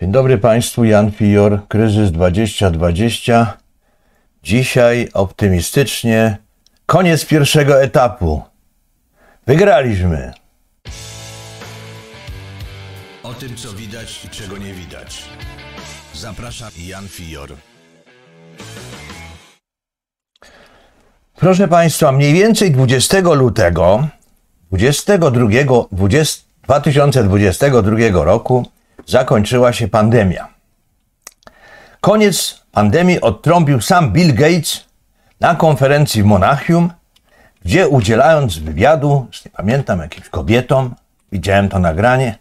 Dzień dobry Państwu, Jan Fior, Kryzys 2020. Dzisiaj optymistycznie koniec pierwszego etapu. Wygraliśmy! O tym, co widać i czego nie widać. Zapraszam Jan Fior. Proszę Państwa, mniej więcej 20 lutego 22, 20, 2022 roku zakończyła się pandemia. Koniec pandemii odtrąbił sam Bill Gates na konferencji w Monachium, gdzie udzielając wywiadu, nie pamiętam, jakimś kobietom, widziałem to nagranie,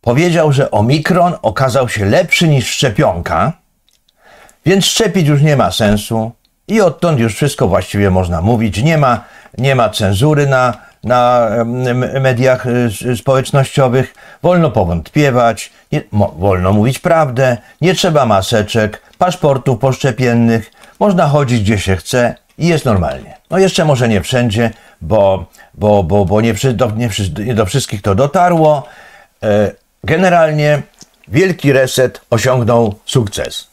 powiedział, że omikron okazał się lepszy niż szczepionka, więc szczepić już nie ma sensu i odtąd już wszystko właściwie można mówić. Nie ma, nie ma cenzury na na mediach y, społecznościowych. Wolno powątpiewać, nie, wolno mówić prawdę, nie trzeba maseczek, paszportów poszczepiennych, można chodzić gdzie się chce i jest normalnie. No jeszcze może nie wszędzie, bo, bo, bo, bo nie, do, nie, nie do wszystkich to dotarło. E, generalnie wielki reset osiągnął sukces.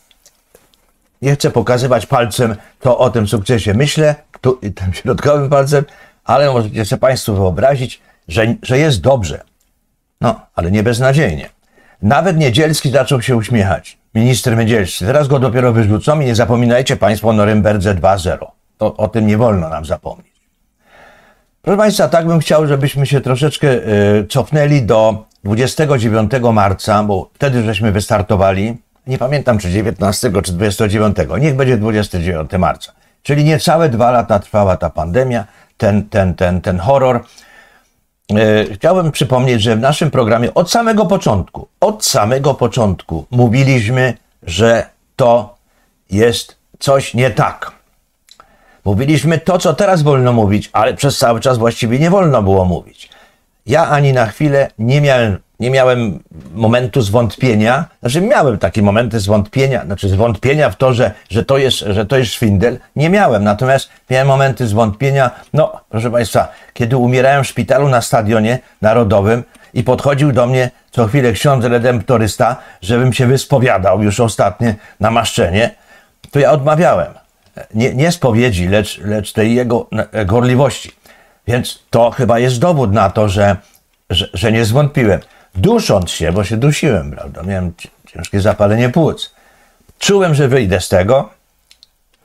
Nie chcę pokazywać palcem, to o tym sukcesie myślę, tu, tym środkowym palcem, ale możecie sobie Państwo wyobrazić, że, że jest dobrze. No, ale nie beznadziejnie. Nawet Niedzielski zaczął się uśmiechać. Minister Niedzielski. Teraz go dopiero wyrzucą i nie zapominajcie Państwo o Norymberdze 2.0. To o tym nie wolno nam zapomnieć. Proszę Państwa, tak bym chciał, żebyśmy się troszeczkę y, cofnęli do 29 marca, bo wtedy żeśmy wystartowali. Nie pamiętam, czy 19, czy 29. Niech będzie 29 marca. Czyli niecałe dwa lata trwała ta pandemia ten, ten, ten, ten horror. E, chciałbym przypomnieć, że w naszym programie od samego początku, od samego początku mówiliśmy, że to jest coś nie tak. Mówiliśmy to, co teraz wolno mówić, ale przez cały czas właściwie nie wolno było mówić. Ja ani na chwilę nie miałem nie miałem momentu zwątpienia, znaczy miałem takie momenty zwątpienia, znaczy zwątpienia w to, że, że, to, jest, że to jest szwindel, nie miałem, natomiast miałem momenty zwątpienia, no proszę Państwa, kiedy umierałem w szpitalu na Stadionie Narodowym i podchodził do mnie co chwilę ksiądz redemptorysta, żebym się wyspowiadał już ostatnie namaszczenie, to ja odmawiałem. Nie, nie spowiedzi, lecz, lecz tej jego gorliwości. Więc to chyba jest dowód na to, że, że, że nie zwątpiłem dusząc się, bo się dusiłem, prawda? Miałem ciężkie zapalenie płuc. Czułem, że wyjdę z tego.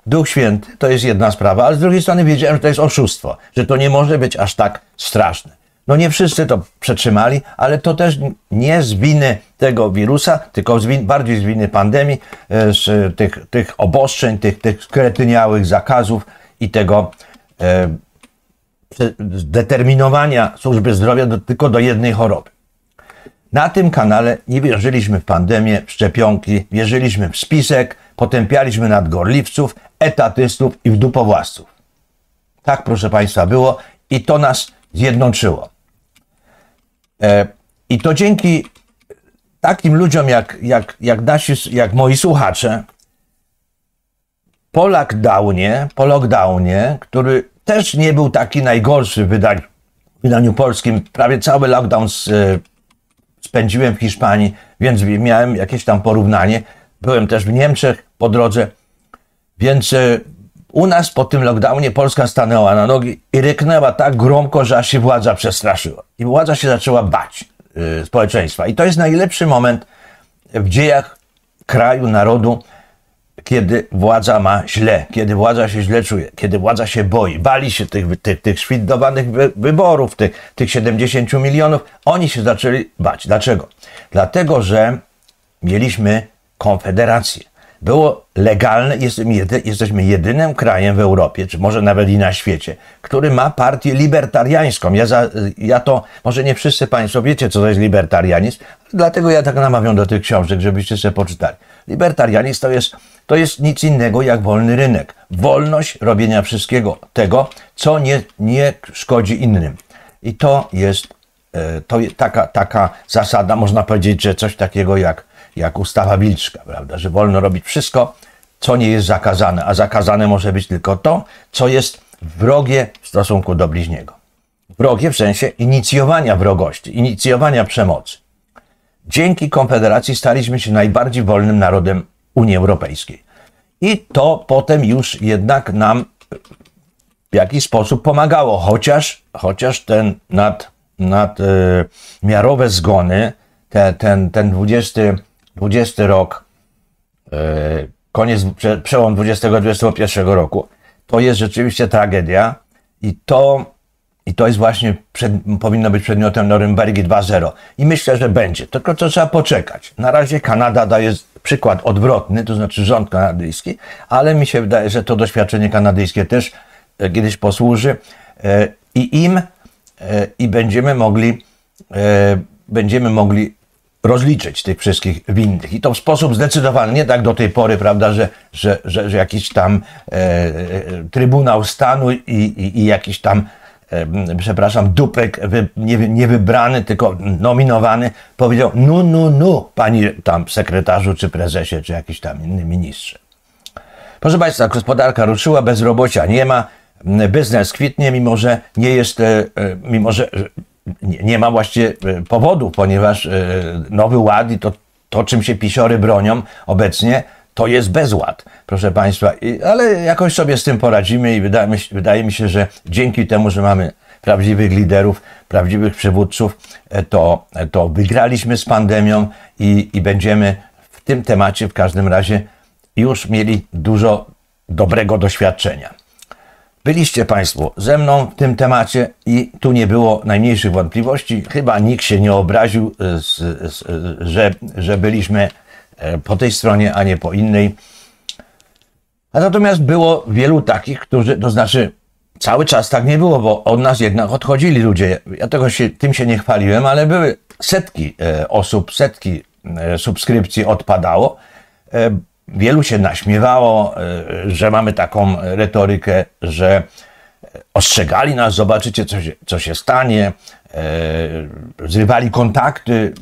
Duch Święty to jest jedna sprawa, ale z drugiej strony wiedziałem, że to jest oszustwo, że to nie może być aż tak straszne. No nie wszyscy to przetrzymali, ale to też nie z winy tego wirusa, tylko z win, bardziej z winy pandemii, e, z tych, tych obostrzeń, tych, tych skretyniałych zakazów i tego e, determinowania służby zdrowia do, tylko do jednej choroby. Na tym kanale nie wierzyliśmy w pandemię, w szczepionki, wierzyliśmy w spisek, potępialiśmy nadgorliwców, etatystów i wdupowłasców. Tak, proszę Państwa, było i to nas zjednoczyło. E, I to dzięki takim ludziom jak, jak, jak, nasi, jak moi słuchacze, po lockdownie, po lockdownie, który też nie był taki najgorszy w wydaniu, w wydaniu polskim, prawie cały lockdown z e, spędziłem w Hiszpanii, więc miałem jakieś tam porównanie. Byłem też w Niemczech po drodze, więc e, u nas po tym lockdownie Polska stanęła na nogi i ryknęła tak gromko, że aż się władza przestraszyła. I władza się zaczęła bać yy, społeczeństwa. I to jest najlepszy moment w dziejach kraju, narodu, kiedy władza ma źle, kiedy władza się źle czuje, kiedy władza się boi, bali się tych, tych, tych świdowanych wyborów, tych, tych 70 milionów, oni się zaczęli bać. Dlaczego? Dlatego, że mieliśmy konfederację. Było legalne, jesteśmy jedynym krajem w Europie, czy może nawet i na świecie, który ma partię libertariańską. Ja, za, ja to, może nie wszyscy Państwo wiecie, co to jest libertarianizm, dlatego ja tak namawiam do tych książek, żebyście sobie poczytali. Libertarianizm to jest to jest nic innego jak wolny rynek. Wolność robienia wszystkiego tego, co nie, nie szkodzi innym. I to jest e, to taka, taka zasada, można powiedzieć, że coś takiego jak, jak ustawa Wilczka, prawda? że wolno robić wszystko, co nie jest zakazane, a zakazane może być tylko to, co jest wrogie w stosunku do bliźniego. Wrogie w sensie inicjowania wrogości, inicjowania przemocy. Dzięki Konfederacji staliśmy się najbardziej wolnym narodem Unii Europejskiej. I to potem już jednak nam w jakiś sposób pomagało, chociaż, chociaż ten nad, nad e, zgony, te, ten, ten 20, 20 rok, e, koniec, prze, przełom 2021 roku, to jest rzeczywiście tragedia i to i to jest właśnie, przed, powinno być przedmiotem Norymbergi 2.0. I myślę, że będzie. Tylko to trzeba poczekać. Na razie Kanada daje przykład odwrotny, to znaczy rząd kanadyjski, ale mi się wydaje, że to doświadczenie kanadyjskie też e, kiedyś posłuży e, i im, e, i będziemy mogli, będziemy mogli rozliczyć tych wszystkich winnych. I to w sposób zdecydowany, nie tak do tej pory, prawda, że, że, że, że jakiś tam Trybunał Stanu i, i, i, jakiś tam przepraszam, Dupek, wy, nie, nie wybrany, tylko nominowany, powiedział nu, nu, nu, pani tam sekretarzu, czy prezesie, czy jakiś tam inny ministrze. Proszę Państwa, gospodarka ruszyła, bezrobocia nie ma, biznes kwitnie, mimo że nie jest, e, e, mimo że e, nie ma właściwie powodów, ponieważ Nowy Ład i to, to czym się pisiory bronią obecnie, to jest bezład proszę Państwa, i, ale jakoś sobie z tym poradzimy i wydaje, wydaje mi się, że dzięki temu, że mamy prawdziwych liderów, prawdziwych przywódców, e, to, e, to wygraliśmy z pandemią i, i będziemy w tym temacie w każdym razie już mieli dużo dobrego doświadczenia. Byliście Państwo ze mną w tym temacie i tu nie było najmniejszych wątpliwości. Chyba nikt się nie obraził, e, z, z, że, że byliśmy po tej stronie, a nie po innej. A natomiast było wielu takich, którzy, to znaczy cały czas tak nie było, bo od nas jednak odchodzili ludzie. Ja tego się, tym się nie chwaliłem, ale były setki e, osób, setki e, subskrypcji odpadało. E, wielu się naśmiewało, że mamy taką retorykę, że ostrzegali nas, zobaczycie, co się, co się stanie, zrywali kontakty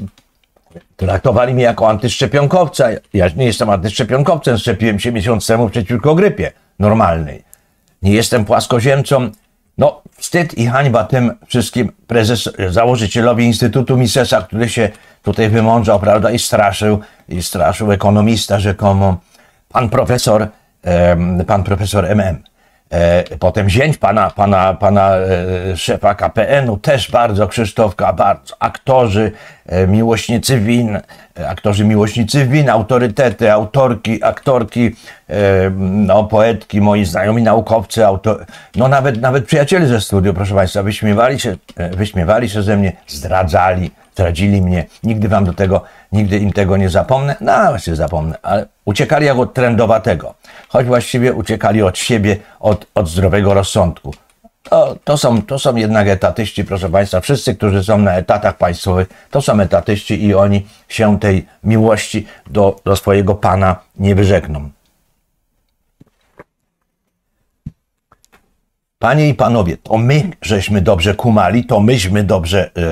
traktowali mnie jako antyszczepionkowca. Ja nie jestem antyszczepionkowcem, szczepiłem się miesiąc temu przeciwko grypie normalnej. Nie jestem płaskoziemcą. No, wstyd i hańba tym wszystkim prezes, założycielowi Instytutu Misesa, który się tutaj wymądrzał, prawda, i straszył, i straszył ekonomista rzekomo, pan profesor, pan profesor MM. E, potem zięć pana, pana, pana e, szefa KPN-u, też bardzo Krzysztofka, bardzo aktorzy, e, miłośnicy win, aktorzy miłośnicy win, autorytety, autorki, aktorki, no, poetki, moi znajomi naukowcy, no nawet, nawet przyjaciele ze studiów, proszę państwa, wyśmiewali się, wyśmiewali się ze mnie, zdradzali, zdradzili mnie. Nigdy wam do tego Nigdy im tego nie zapomnę. No, właśnie zapomnę, ale uciekali jak od trendowatego. Choć właściwie uciekali od siebie, od, od zdrowego rozsądku. To, to, są, to są jednak etatyści, proszę Państwa. Wszyscy, którzy są na etatach państwowych, to są etatyści i oni się tej miłości do, do swojego pana nie wyrzekną. Panie i panowie, to my żeśmy dobrze kumali, to myśmy dobrze yy,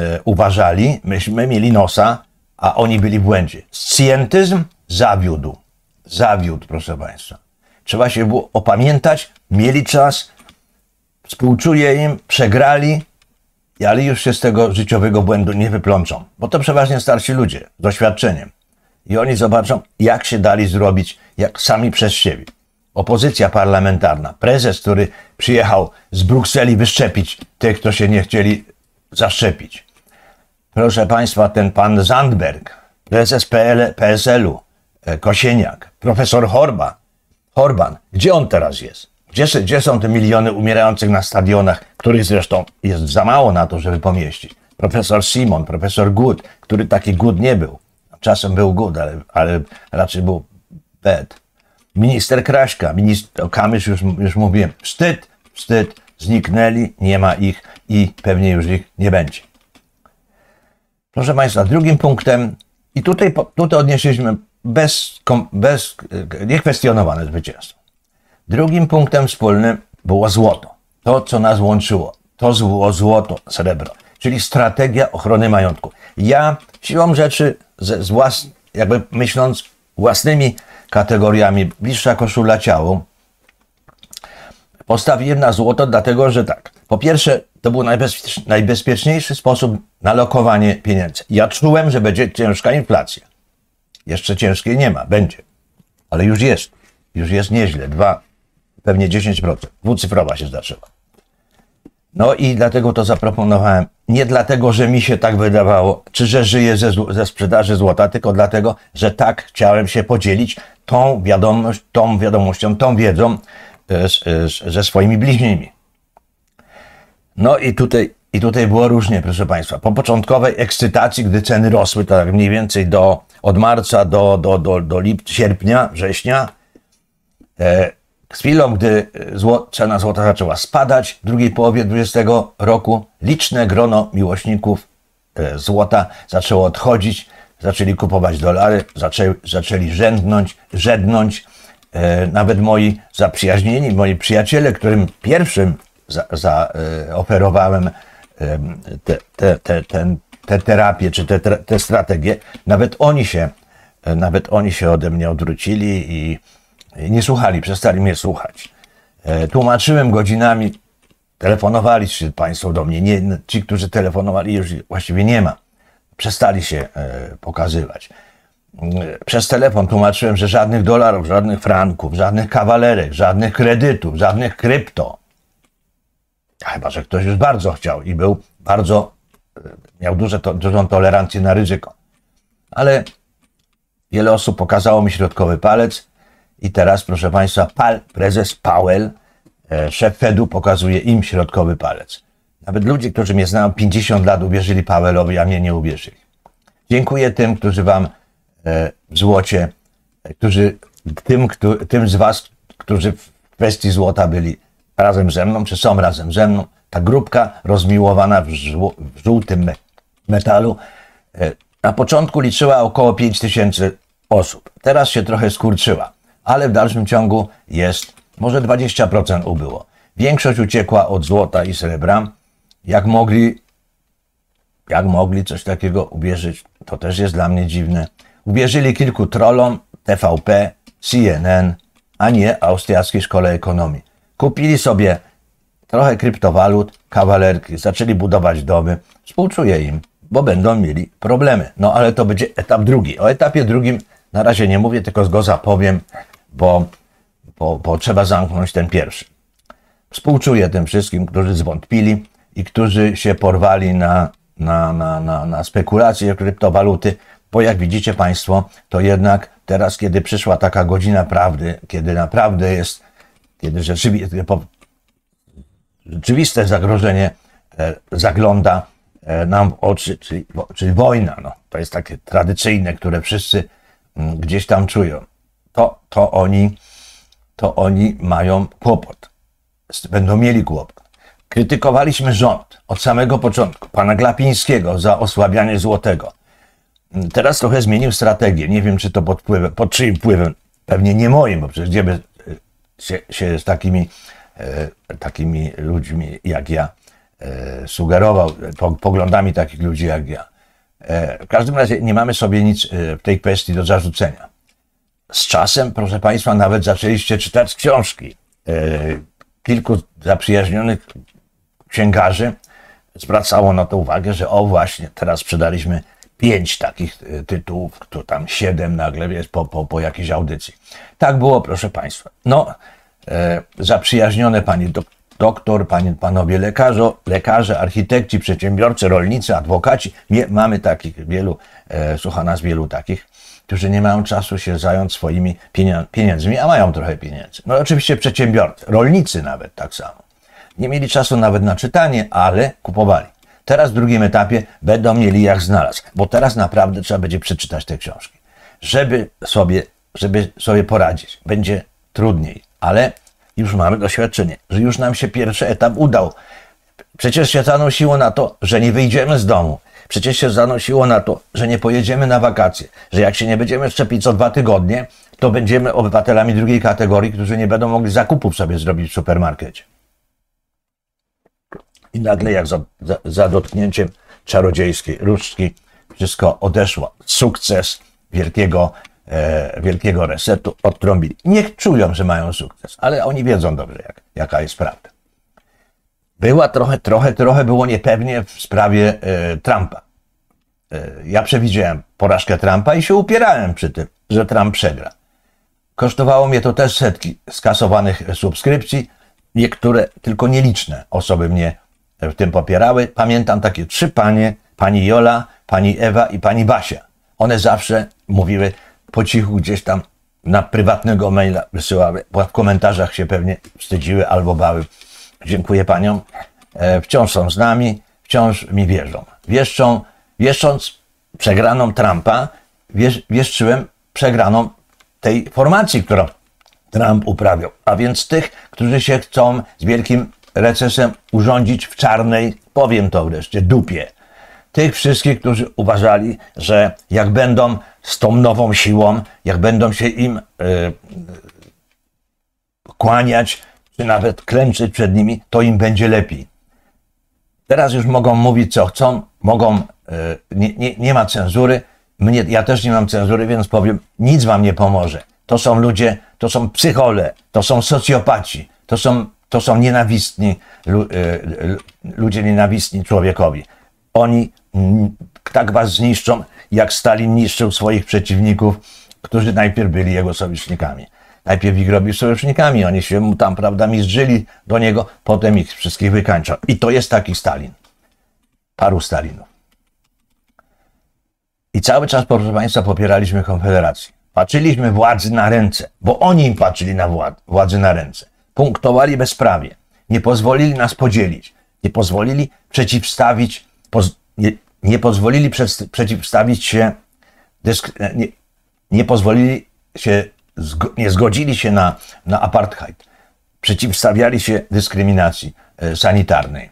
yy, uważali, myśmy mieli nosa, a oni byli w błędzie. Scientyzm zawiódł. Zawiódł, proszę Państwa. Trzeba się było opamiętać, mieli czas, współczuję im, przegrali, ale już się z tego życiowego błędu nie wyplączą, bo to przeważnie starsi ludzie z doświadczeniem. I oni zobaczą, jak się dali zrobić, jak sami przez siebie. Opozycja parlamentarna, prezes, który przyjechał z Brukseli wyszczepić tych, kto się nie chcieli zaszczepić. Proszę Państwa, ten pan Zandberg, prezes PL, PSL-u, e, Kosieniak, profesor Horba, Horban, gdzie on teraz jest? Gdzie, gdzie są te miliony umierających na stadionach, których zresztą jest za mało na to, żeby pomieścić? Profesor Simon, profesor Good, który taki Good nie był. Czasem był Good, ale, ale raczej był bad. Minister Kraśka, minister Kamysz, już, już mówiłem, wstyd, wstyd, zniknęli, nie ma ich i pewnie już ich nie będzie. Proszę Państwa, drugim punktem, i tutaj, tutaj odnieśliśmy bez, bez, e, niekwestionowane zwycięstwo. Drugim punktem wspólnym było złoto. To, co nas łączyło. To było złoto, srebro, czyli strategia ochrony majątku. Ja siłą rzeczy, z włas, jakby myśląc własnymi kategoriami, bliższa koszula ciału, postawiłem na złoto, dlatego że tak, po pierwsze, to był najbezpiecz, najbezpieczniejszy sposób na lokowanie pieniędzy. Ja czułem, że będzie ciężka inflacja. Jeszcze ciężkiej nie ma, będzie. Ale już jest. Już jest nieźle. Dwa, pewnie 10%. Dwucyfrowa się zdarzyła. No i dlatego to zaproponowałem. Nie dlatego, że mi się tak wydawało, czy że żyję ze, ze sprzedaży złota, tylko dlatego, że tak chciałem się podzielić tą wiadomość, tą wiadomością, tą wiedzą e, e, ze swoimi bliźnimi. No i tutaj, i tutaj było różnie, proszę Państwa. Po początkowej ekscytacji, gdy ceny rosły, tak mniej więcej do, od marca do, do, do, do lip, sierpnia, września, e, chwilą, gdy e, zło, cena złota zaczęła spadać w drugiej połowie 20 roku, liczne grono miłośników e, złota zaczęło odchodzić, zaczęli kupować dolary, zaczę, zaczęli rzędnąć, żednąć. E, nawet moi zaprzyjaźnieni, moi przyjaciele, którym pierwszym zaoperowałem za, e, te, te, te, te terapie czy te, te strategie, nawet oni się, e, nawet oni się ode mnie odwrócili i nie słuchali, przestali mnie słuchać. E, tłumaczyłem godzinami, telefonowali się Państwo do mnie. Nie, ci, którzy telefonowali, już właściwie nie ma. Przestali się pokazywać. Mm, przez telefon tłumaczyłem, że żadnych dolarów, żadnych franków, żadnych kawalerek, żadnych kredytów, żadnych krypto. Chyba, że ktoś już bardzo chciał i był bardzo, e, miał duże to, dużą tolerancję na ryzyko. Ale wiele osób pokazało mi środkowy palec i teraz, proszę Państwa, pal, prezes Powell, e, szef Fedu, pokazuje im środkowy palec. Nawet ludzie, którzy mnie znają 50 lat, uwierzyli Powellowi, a mnie nie uwierzyli. Dziękuję tym, którzy Wam e, w złocie, którzy, tym, kto, tym z Was, którzy w kwestii złota byli razem ze mną, czy są razem ze mną, ta grupka rozmiłowana w, żół w żółtym metalu, e, na początku liczyła około 5 tysięcy osób. Teraz się trochę skurczyła, ale w dalszym ciągu jest, może 20% ubyło. Większość uciekła od złota i srebra. Jak mogli, jak mogli coś takiego uwierzyć, to też jest dla mnie dziwne. Uwierzyli kilku trollom TVP, CNN, a nie austriackiej szkole ekonomii. Kupili sobie trochę kryptowalut, kawalerki, zaczęli budować domy. Współczuję im, bo będą mieli problemy. No ale to będzie etap drugi. O etapie drugim na razie nie mówię, tylko go zapowiem, bo, bo, bo trzeba zamknąć ten pierwszy. Współczuję tym wszystkim, którzy zwątpili i którzy się porwali na, na, na, na, na spekulacje kryptowaluty, bo jak widzicie Państwo, to jednak teraz, kiedy przyszła taka godzina prawdy, kiedy naprawdę jest kiedy rzeczywiste zagrożenie e, zagląda e, nam w oczy, czyli, czyli wojna. No, to jest takie tradycyjne, które wszyscy mm, gdzieś tam czują. To, to, oni, to oni mają kłopot. Będą mieli kłopot. Krytykowaliśmy rząd od samego początku, pana Glapińskiego za osłabianie złotego. Mm, teraz trochę zmienił strategię. Nie wiem, czy to pod, wpływem, pod czyim wpływem. Pewnie nie moim, bo przecież gdzie by się, się z takimi, e, takimi ludźmi jak ja e, sugerował, poglądami takich ludzi jak ja. E, w każdym razie nie mamy sobie nic w tej kwestii do zarzucenia. Z czasem, proszę Państwa, nawet zaczęliście czytać książki. Kilku zaprzyjaźnionych księgarzy zwracało na to uwagę, że o właśnie, teraz sprzedaliśmy pięć takich e, tytułów, to tam siedem nagle wiesz, po, po, po jakiejś audycji. Tak było, proszę Państwa. No, e, zaprzyjaźnione Pani doktor doktor, panie, panowie lekarzo, lekarze, architekci, przedsiębiorcy, rolnicy, adwokaci. mamy takich wielu, e, słucha nas wielu takich, którzy nie mają czasu się zająć swoimi pieniędzmi, a mają trochę pieniędzy. No oczywiście przedsiębiorcy, rolnicy nawet tak samo. Nie mieli czasu nawet na czytanie, ale kupowali. Teraz w drugim etapie będą mieli jak znalazł, bo teraz naprawdę trzeba będzie przeczytać te książki, żeby sobie, żeby sobie poradzić. Będzie trudniej, ale już mamy doświadczenie, że już nam się pierwszy etap udał. Przecież się zanosiło na to, że nie wyjdziemy z domu. Przecież się zanosiło na to, że nie pojedziemy na wakacje, że jak się nie będziemy szczepić co dwa tygodnie, to będziemy obywatelami drugiej kategorii, którzy nie będą mogli zakupów sobie zrobić w supermarkecie. I nagle jak za, za, za dotknięciem czarodziejskiej różdżki wszystko odeszło. Sukces wielkiego, e, wielkiego resetu odtrąbili. Niech czują, że mają sukces, ale oni wiedzą dobrze, jak, jaka jest prawda. Była trochę, trochę, trochę było niepewnie w sprawie e, Trumpa. E, ja przewidziałem porażkę Trumpa i się upierałem przy tym, że Trump przegra. Kosztowało mnie to też setki skasowanych subskrypcji. Niektóre, tylko nieliczne osoby mnie w tym popierały. Pamiętam takie trzy panie, pani Jola, pani Ewa i pani Basia. One zawsze mówiły po cichu gdzieś tam na prywatnego maila wysyłały, bo w komentarzach się pewnie wstydziły albo bały. Dziękuję paniom. E, wciąż są z nami, wciąż mi wierzą. Wieszczą, wieszcząc przegraną Trumpa, wiesz, wieszczyłem przegraną tej formacji, którą Trump uprawiał. A więc tych, którzy się chcą z wielkim recesem urządzić w czarnej, powiem to wreszcie, dupie. Tych wszystkich, którzy uważali, że jak będą z tą nową siłą, jak będą się im yy, kłaniać, czy nawet klęczyć przed nimi, to im będzie lepiej. Teraz już mogą mówić co chcą, mogą, yy, nie, nie, nie, ma cenzury. Mnie, ja też nie mam cenzury, więc powiem, nic wam nie pomoże. To są ludzie, to są psychole, to są socjopaci, to są to są nienawistni, e, ludzie nienawistni człowiekowi. Oni tak was zniszczą, jak Stalin niszczył swoich przeciwników, którzy najpierw byli jego sojusznikami. Najpierw ich robił sojusznikami, oni się mu tam, prawda, mizdrzyli do niego, potem ich wszystkich wykańczał. I to jest taki Stalin. Paru Stalinów. I cały czas, proszę Państwa, popieraliśmy Konfederację. Patrzyliśmy władzy na ręce, bo oni im patrzyli na władzę władzy na ręce punktowali bezprawie, nie pozwolili nas podzielić, nie pozwolili przeciwstawić, poz, nie, nie, pozwolili przed, przeciwstawić się, dysk, e, nie, nie, pozwolili się, nie zgodzili się na, na apartheid, przeciwstawiali się dyskryminacji e, sanitarnej.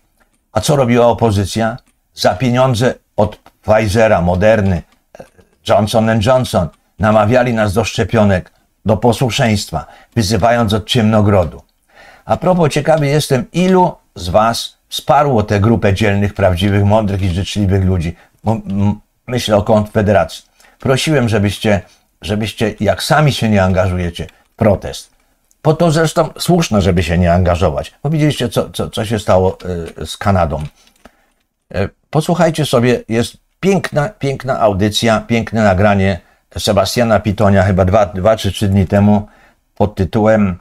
A co robiła opozycja? Za pieniądze od Pfizera, Moderny, e, Johnson Johnson namawiali nas do szczepionek, do posłuszeństwa, wyzywając od ciemnogrodu. A propos, ciekawy jestem, ilu z Was wsparło tę grupę dzielnych, prawdziwych, mądrych i życzliwych ludzi. Myślę o Konfederacji. Prosiłem, żebyście, żebyście, jak sami się nie angażujecie, protest. Po to zresztą słuszne, żeby się nie angażować. Bo widzieliście, co, co, co się stało e, z Kanadą. E, posłuchajcie sobie, jest piękna, piękna audycja, piękne nagranie Sebastiana Pitonia, chyba dwa, dwa czy trzy dni temu, pod tytułem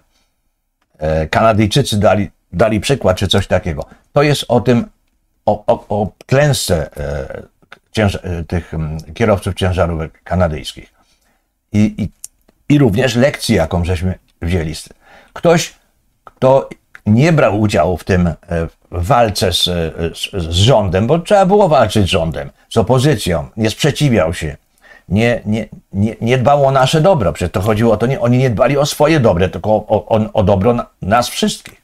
E, Kanadyjczycy dali, dali przykład, czy coś takiego. To jest o tym, o, o, o klęsce e, e, tych kierowców ciężarówek kanadyjskich. I, i, I również lekcji, jaką żeśmy wzięli z tym. Ktoś, kto nie brał udziału w tym w walce z, z, z rządem, bo trzeba było walczyć z rządem, z opozycją, nie sprzeciwiał się, nie, nie, nie, nie dbało o nasze dobro. Przecież to chodziło o to, nie, oni nie dbali o swoje dobre, tylko o, o, o dobro na, nas wszystkich.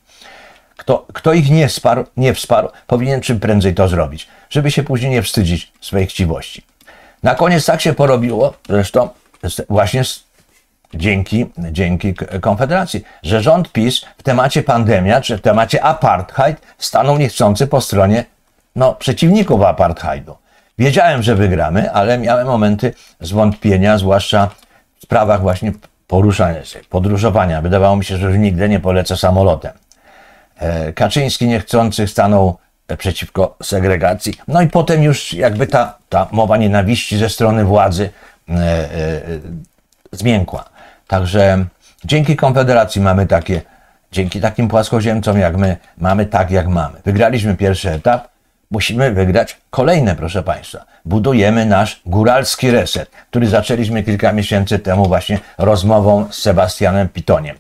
Kto, kto ich nie, wsparł, nie wsparł, powinien czym prędzej to zrobić, żeby się później nie wstydzić swojej chciwości. Na koniec tak się porobiło, zresztą właśnie z, dzięki, dzięki Konfederacji, że rząd PiS w temacie pandemia czy w temacie apartheid stanął niechcący po stronie no, przeciwników apartheidu. Wiedziałem, że wygramy, ale miałem momenty zwątpienia, zwłaszcza w sprawach właśnie poruszania się, podróżowania. Wydawało mi się, że już nigdy nie polecę samolotem. E, Kaczyński niechcący stanął e, przeciwko segregacji. No i potem już jakby ta, ta mowa nienawiści ze strony władzy e, e, e, zmiękła. Także dzięki Konfederacji mamy takie, dzięki takim płaskoziemcom jak my, mamy tak jak mamy. Wygraliśmy pierwszy etap, Musimy wygrać kolejne, proszę Państwa. Budujemy nasz góralski reset, który zaczęliśmy kilka miesięcy temu właśnie rozmową z Sebastianem Pitoniem.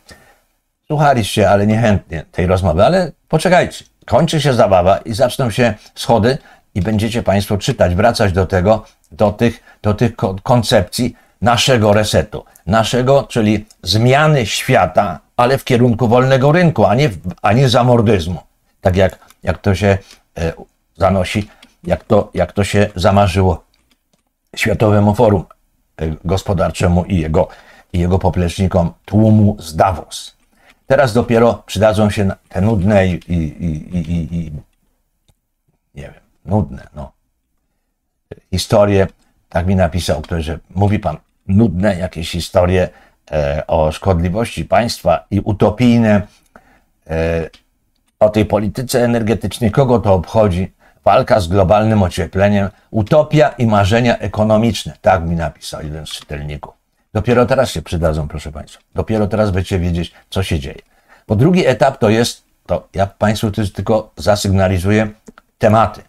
Słuchaliście, ale niechętnie tej rozmowy, ale poczekajcie. Kończy się zabawa i zaczną się schody i będziecie Państwo czytać, wracać do tego, do tych, do tych koncepcji naszego resetu. Naszego, czyli zmiany świata, ale w kierunku wolnego rynku, a nie, a nie zamordyzmu. Tak jak, jak to się e, zanosi, jak to, jak to się zamarzyło Światowemu Forum e, Gospodarczemu i jego, i jego poplecznikom tłumu z Davos. Teraz dopiero przydadzą się te nudne i, i, i, i, i nie wiem, nudne, no. Historie, tak mi napisał ktoś, że mówi pan, nudne jakieś historie e, o szkodliwości państwa i utopijne e, o tej polityce energetycznej, kogo to obchodzi? Walka z globalnym ociepleniem, utopia i marzenia ekonomiczne. Tak mi napisał jeden z czytelników. Dopiero teraz się przydadzą, proszę Państwa. Dopiero teraz będziecie wiedzieć, co się dzieje. Bo drugi etap to jest, to ja Państwu tylko zasygnalizuję tematy.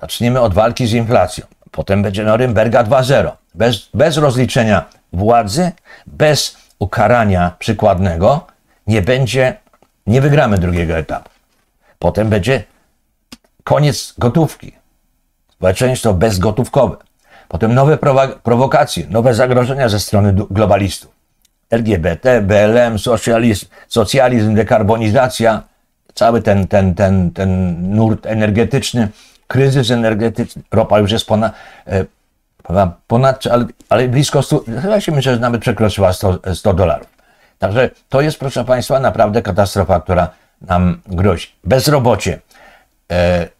Zaczniemy od walki z inflacją. Potem będzie Norymberga 2.0. Bez, bez rozliczenia władzy, bez ukarania przykładnego, nie będzie, nie wygramy drugiego etapu. Potem będzie Koniec gotówki. Społeczeństwo bezgotówkowe. Potem nowe prowokacje, nowe zagrożenia ze strony globalistów. LGBT, BLM, socjalizm, socjalizm dekarbonizacja, cały ten, ten, ten, ten nurt energetyczny, kryzys energetyczny, ropa już jest ponad, e, ponad ale, ale blisko 100, chyba się myślę, że nawet przekroczyła 100, 100 dolarów. Także to jest, proszę Państwa, naprawdę katastrofa, która nam grozi. Bezrobocie. E,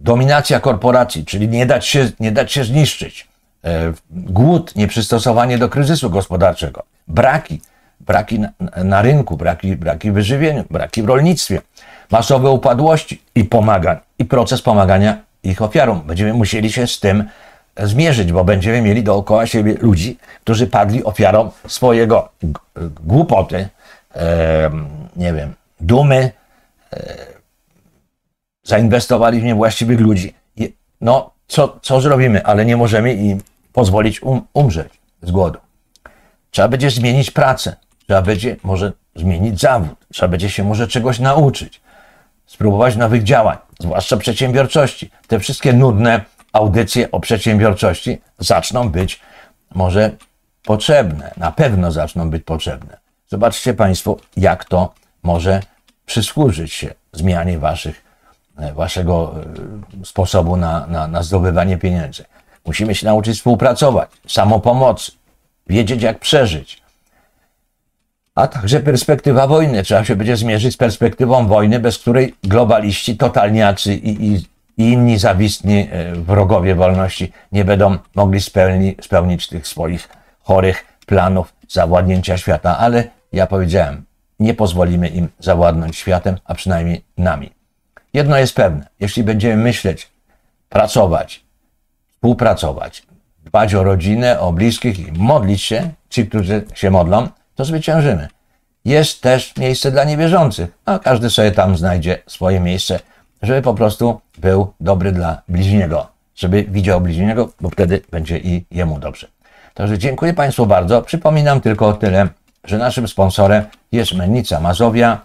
dominacja korporacji, czyli nie dać się, nie dać się zniszczyć, e, głód, nieprzystosowanie do kryzysu gospodarczego, braki, braki na, na rynku, braki, braki w wyżywieniu, braki w rolnictwie, masowe upadłości i pomagań, i proces pomagania ich ofiarom. Będziemy musieli się z tym e, zmierzyć, bo będziemy mieli dookoła siebie ludzi, którzy padli ofiarą swojego e, głupoty, e, nie wiem, dumy, e, zainwestowali w niewłaściwych ludzi. no, co, co zrobimy? Ale nie możemy im pozwolić um, umrzeć z głodu. Trzeba będzie zmienić pracę. Trzeba będzie może zmienić zawód. Trzeba będzie się może czegoś nauczyć. Spróbować nowych działań, zwłaszcza przedsiębiorczości. Te wszystkie nudne audycje o przedsiębiorczości zaczną być może potrzebne. Na pewno zaczną być potrzebne. Zobaczcie Państwo, jak to może przysłużyć się zmianie Waszych E, waszego e, sposobu na, na, na zdobywanie pieniędzy. Musimy się nauczyć współpracować, samopomocy, wiedzieć jak przeżyć. A także perspektywa wojny. Trzeba się będzie zmierzyć z perspektywą wojny, bez której globaliści, totalniacy i, i, i inni zawistni e, wrogowie wolności nie będą mogli spełni, spełnić tych swoich chorych planów zawładnięcia świata. Ale ja powiedziałem, nie pozwolimy im zawładnąć światem, a przynajmniej nami. Jedno jest pewne, jeśli będziemy myśleć, pracować, współpracować, dbać o rodzinę, o bliskich, modlić się, ci, którzy się modlą, to zwyciężymy. Jest też miejsce dla niewierzących, a każdy sobie tam znajdzie swoje miejsce, żeby po prostu był dobry dla bliźniego, żeby widział bliźniego, bo wtedy będzie i jemu dobrze. Także dziękuję Państwu bardzo. Przypominam tylko o tyle, że naszym sponsorem jest Mennica Mazowia,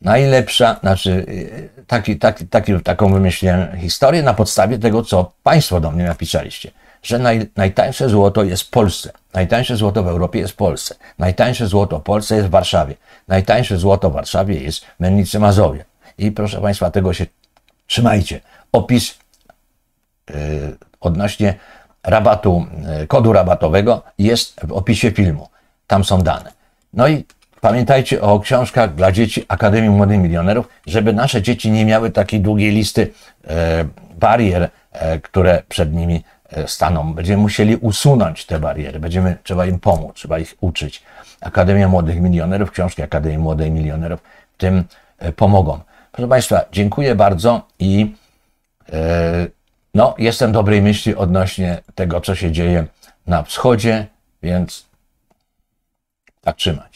najlepsza, znaczy y, taki, taki, taki, taką wymyśliłem historię na podstawie tego, co Państwo do mnie napisaliście, że naj, najtańsze złoto jest w Polsce, najtańsze złoto w Europie jest w Polsce, najtańsze złoto w Polsce jest w Warszawie, najtańsze złoto w Warszawie jest w Mennicy Mazowie. I proszę Państwa, tego się trzymajcie. Opis yy, odnośnie rabatu, y, kodu rabatowego jest w opisie filmu. Tam są dane. No i Pamiętajcie o książkach dla dzieci Akademii Młodych Milionerów, żeby nasze dzieci nie miały takiej długiej listy e, barier, e, które przed nimi e, staną. Będziemy musieli usunąć te bariery, będziemy, trzeba im pomóc, trzeba ich uczyć. Akademia Młodych Milionerów, książki Akademii Młodych Milionerów tym e, pomogą. Proszę Państwa, dziękuję bardzo i e, no, jestem dobrej myśli odnośnie tego, co się dzieje na wschodzie, więc tak trzymaj.